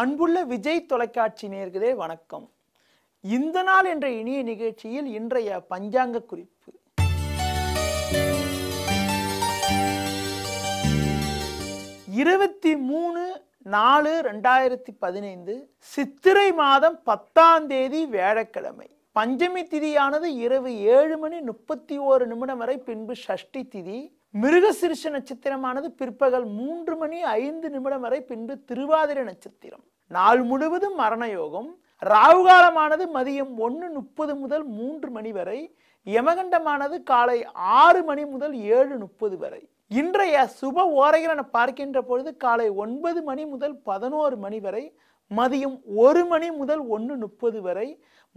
அன்புள்ள விஜய் தொலைக்காட்சி நேர்களே வணக்கம் இந்த நாள் என்ற இனிய நிகழ்ச்சியில் இன்றைய பஞ்சாங்க குறிப்பு இருபத்தி மூணு நாலு ரெண்டாயிரத்தி பதினைந்து சித்திரை மாதம் பத்தாம் தேதி வேழக்கிழமை பஞ்சமி திதியானது இரவு ஏழு மணி முப்பத்தி ஓரு நிமிடம் வரை பின்பு ஷஷ்டி திதி மிருகசிருஷ நட்சத்திரமானது பிற்பகல் மூன்று மணி ஐந்து நிமிடம் வரை பின்பு திருவாதிரை நட்சத்திரம் நாள் முழுவதும் மரணயோகம் ராகுகாலமானது மதியம் ஒன்று முப்பது முதல் மூன்று மணி வரை யமகண்டமானது காலை ஆறு மணி முதல் ஏழு முப்பது வரை இன்றைய சுப ஓரைகள் என பார்க்கின்ற பொழுது காலை ஒன்பது மணி முதல் பதினோரு மணி வரை மதியம் ஒரு மணி முதல் ஒன்று முப்பது வரை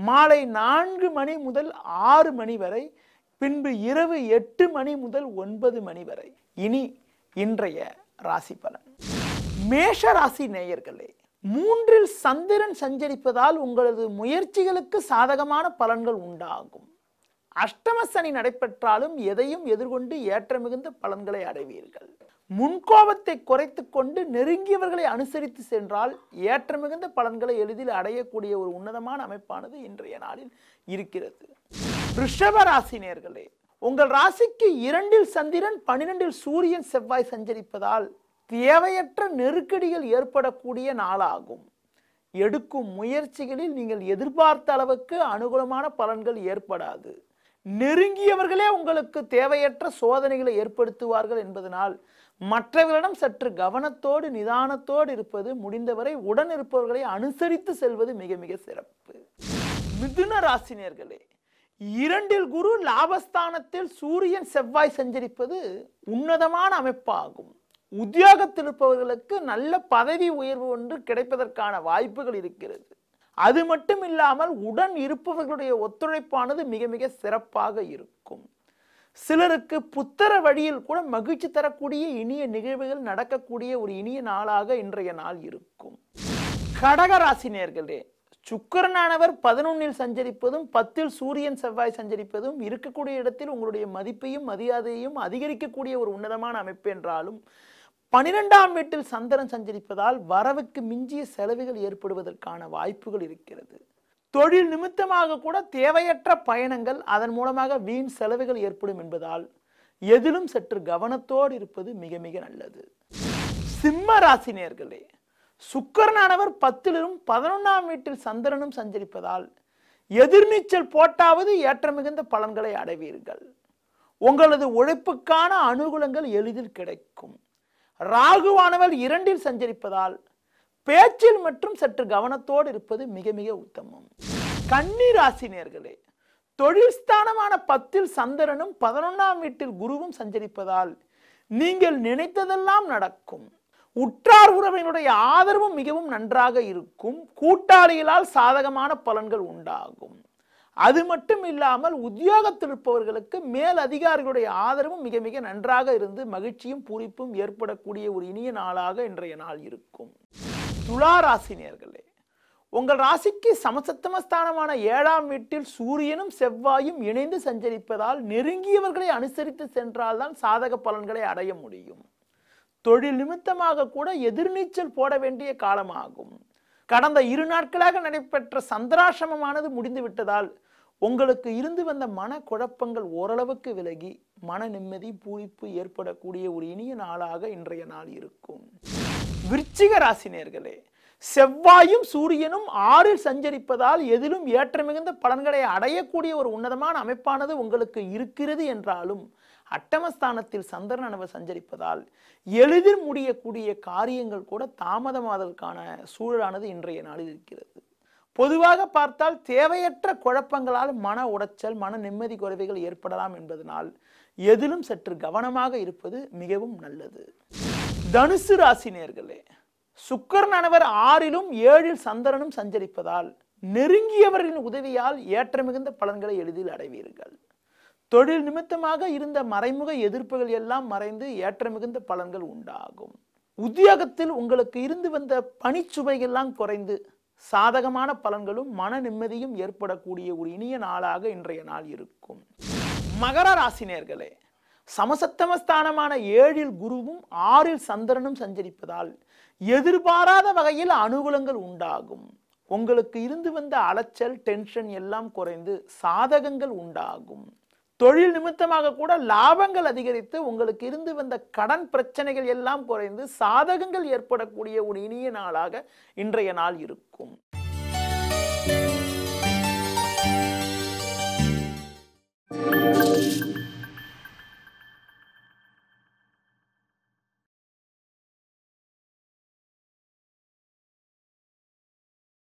மாலை நான்கு மணி முதல் ஆறு மணி வரை பின்பு இரவு எட்டு மணி முதல் ஒன்பது மணி வரை இனி இன்றைய ராசி பலன் மேஷ ராசி நேயர்களே மூன்றில் சந்திரன் சஞ்சரிப்பதால் உங்களது முயற்சிகளுக்கு சாதகமான பலன்கள் உண்டாகும் அஷ்டம சனி நடைபெற்றாலும் எதையும் எதிர்கொண்டு ஏற்ற மிகுந்த பலன்களை அடைவீர்கள் முன்கோபத்தை குறைத்து கொண்டு நெருங்கியவர்களை அனுசரித்து சென்றால் ஏற்ற மிகுந்த பலன்களை எளிதில் அடையக்கூடிய ஒரு உன்னதமான அமைப்பானது இன்றைய நாளில் இருக்கிறது ரிஷப ராசி நேர்களே உங்கள் ராசிக்கு இரண்டில் சந்திரன் பன்னிரெண்டில் சூரியன் செவ்வாய் சஞ்சரிப்பதால் தேவையற்ற நெருக்கடிகள் ஏற்படக்கூடிய நாளாகும் எடுக்கும் முயற்சிகளில் நீங்கள் எதிர்பார்த்த அளவுக்கு அனுகூலமான பலன்கள் ஏற்படாது நெருங்கியவர்களே உங்களுக்கு தேவையற்ற சோதனைகளை ஏற்படுத்துவார்கள் என்பதனால் மற்றவர்களிடம் சற்று கவனத்தோடு நிதானத்தோடு இருப்பது முடிந்தவரை உடன் இருப்பவர்களை அனுசரித்து செல்வது மிக மிக சிறப்பு மிதுன ராசினியர்களே இரண்டில் குரு லாபஸ்தானத்தில் சூரியன் செவ்வாய் சஞ்சரிப்பது உன்னதமான அமைப்பாகும் உத்தியோகத்தில் இருப்பவர்களுக்கு நல்ல பதவி உயர்வு ஒன்று கிடைப்பதற்கான வாய்ப்புகள் இருக்கிறது அது மட்டும் இல்லாமல் உடன் இருப்பவர்களுடைய ஒத்துழைப்பானது மிக மிக சிறப்பாக இருக்கும் சிலருக்கு புத்தர வழியில் கூட மகிழ்ச்சி தரக்கூடிய இனிய நிகழ்வுகள் நடக்கக்கூடிய ஒரு இனிய நாளாக இன்றைய நாள் இருக்கும் கடகராசினியர்களே சுக்கரனானவர் பதினொன்னில் சஞ்சரிப்பதும் பத்தில் சூரியன் செவ்வாய் சஞ்சரிப்பதும் இருக்கக்கூடிய இடத்தில் உங்களுடைய மதிப்பையும் மரியாதையையும் அதிகரிக்கக்கூடிய ஒரு உன்னதமான அமைப்பு என்றாலும் பனிரெண்டாம் வீட்டில் சந்திரன் சஞ்சரிப்பதால் வரவுக்கு மிஞ்சிய செலவுகள் ஏற்படுவதற்கான வாய்ப்புகள் இருக்கிறது தொழில் நிமித்தமாக கூட தேவையற்ற பயணங்கள் அதன் மூலமாக வீண் செலவுகள் ஏற்படும் என்பதால் எதிலும் சற்று கவனத்தோடு இருப்பது மிக மிக நல்லது சிம்ம ராசினியர்களே சுக்கரனானவர் பத்திலும் பதினொன்றாம் வீட்டில் சந்திரனும் சஞ்சரிப்பதால் எதிர்நீச்சல் போட்டாவது ஏற்ற மிகுந்த பலன்களை அடைவீர்கள் உங்களது உழைப்புக்கான அனுகூலங்கள் எளிதில் கிடைக்கும் ராகுவானவர் இரண்டில் சஞ்சரிப்பதால் பேச்சில் மற்றும் சற்று கவனத்தோடு இருப்பது மிக மிக உத்தமம் கன்னி ராசினியர்களே தொழில் ஸ்தானமான பத்தில் சந்திரனும் பதினொன்றாம் வீட்டில் குருவும் சஞ்சரிப்பதால் நீங்கள் நினைத்ததெல்லாம் நடக்கும் உற்றார் உறவினுடைய ஆதரவும் மிகவும் நன்றாக இருக்கும் கூட்டாளிகளால் சாதகமான பலன்கள் உண்டாகும் அது மட்டும் இல்லாமல் உத்தியோகத்தில் இருப்பவர்களுக்கு மேல் அதிகாரிகளுடைய ஆதரவும் மிக மிக நன்றாக இருந்து மகிழ்ச்சியும் பூரிப்பும் ஏற்படக்கூடிய ஒரு இனிய நாளாக இன்றைய நாள் இருக்கும் துலா ராசினியர்களே உங்கள் ராசிக்கு சமசத்தமஸ்தானமான ஏழாம் வீட்டில் சூரியனும் செவ்வாயும் இணைந்து சஞ்சரிப்பதால் நெருங்கியவர்களை அனுசரித்து சென்றால்தான் சாதக பலன்களை அடைய முடியும் தொழில் நிமித்தமாக கூட எதிர்நீச்சல் போட வேண்டிய காலமாகும் கடந்த இரு நாட்களாக நடைபெற்ற சந்திராசிரமமானது முடிந்துவிட்டதால் உங்களுக்கு இருந்து வந்த மன குழப்பங்கள் ஓரளவுக்கு விலகி மன நிம்மதி பூரிப்பு ஏற்படக்கூடிய ஒரு இனிய நாளாக இன்றைய நாள் இருக்கும் விருச்சிக ராசினியர்களே செவ்வாயும் சூரியனும் ஆறில் சஞ்சரிப்பதால் எதிலும் ஏற்ற மிகுந்த பலன்களை அடையக்கூடிய ஒரு உன்னதமான அமைப்பானது உங்களுக்கு இருக்கிறது என்றாலும் அட்டமஸ்தானத்தில் சந்திரன் அளவு சஞ்சரிப்பதால் எளிதில் முடியக்கூடிய காரியங்கள் கூட தாமதமாதலுக்கான சூழலானது இன்றைய நாளில் இருக்கிறது பொதுவாக பார்த்தால் தேவையற்ற குழப்பங்களால் மன உடைச்சல் மன நிம்மதி குறைவுகள் ஏற்படலாம் என்பதனால் எதிலும் சற்று கவனமாக இருப்பது மிகவும் நல்லது தனுசு ராசினியர்களே சுக்கரன் அனைவர் ஆறிலும் ஏழில் சந்திரனும் சஞ்சரிப்பதால் நெருங்கியவர்களின் உதவியால் ஏற்ற மிகுந்த பலன்களை எளிதில் அடைவீர்கள் தொழில் நிமித்தமாக இருந்த மறைமுக எதிர்ப்புகள் எல்லாம் மறைந்து ஏற்ற மிகுந்த பலன்கள் உண்டாகும் உத்தியோகத்தில் உங்களுக்கு இருந்து வந்த பணிச்சுவைகள்லாம் குறைந்து சாதகமான பலன்களும் மன நிம்மதியும் ஏற்படக்கூடிய ஒரு இனிய நாளாக இன்றைய நாள் இருக்கும் மகர ராசினியர்களே சமசத்தமஸ்தானமான ஏழில் குருவும் ஆறில் சந்திரனும் சஞ்சரிப்பதால் எதிர்பாராத வகையில் அனுகூலங்கள் உண்டாகும் உங்களுக்கு இருந்து வந்த அலைச்சல் டென்ஷன் எல்லாம் குறைந்து சாதகங்கள் உண்டாகும் தொழில் நிமித்தமாக கூட லாபங்கள் அதிகரித்து உங்களுக்கு இருந்து வந்த கடன் பிரச்சனைகள் எல்லாம் குறைந்து சாதகங்கள் ஏற்படக்கூடிய ஒரு இனிய நாளாக இன்றைய நாள் இருக்கும்